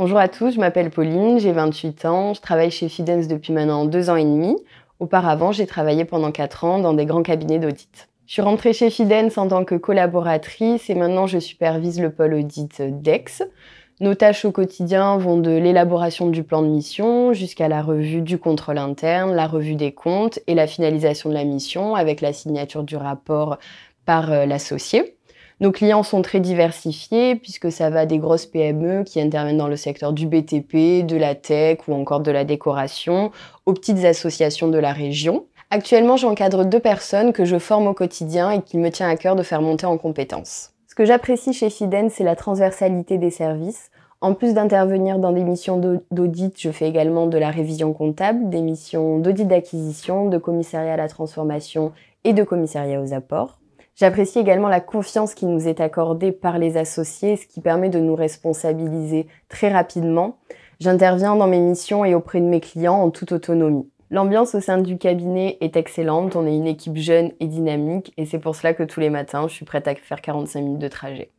Bonjour à tous, je m'appelle Pauline, j'ai 28 ans, je travaille chez Fidens depuis maintenant deux ans et demi. Auparavant, j'ai travaillé pendant quatre ans dans des grands cabinets d'audit. Je suis rentrée chez Fidens en tant que collaboratrice et maintenant je supervise le pôle audit Dex. Nos tâches au quotidien vont de l'élaboration du plan de mission jusqu'à la revue du contrôle interne, la revue des comptes et la finalisation de la mission avec la signature du rapport par euh, l'associé. Nos clients sont très diversifiés puisque ça va des grosses PME qui interviennent dans le secteur du BTP, de la tech ou encore de la décoration, aux petites associations de la région. Actuellement, j'encadre deux personnes que je forme au quotidien et qu'il me tient à cœur de faire monter en compétences. Ce que j'apprécie chez Fiden, c'est la transversalité des services. En plus d'intervenir dans des missions d'audit, je fais également de la révision comptable, des missions d'audit d'acquisition, de commissariat à la transformation et de commissariat aux apports. J'apprécie également la confiance qui nous est accordée par les associés, ce qui permet de nous responsabiliser très rapidement. J'interviens dans mes missions et auprès de mes clients en toute autonomie. L'ambiance au sein du cabinet est excellente, on est une équipe jeune et dynamique et c'est pour cela que tous les matins, je suis prête à faire 45 minutes de trajet.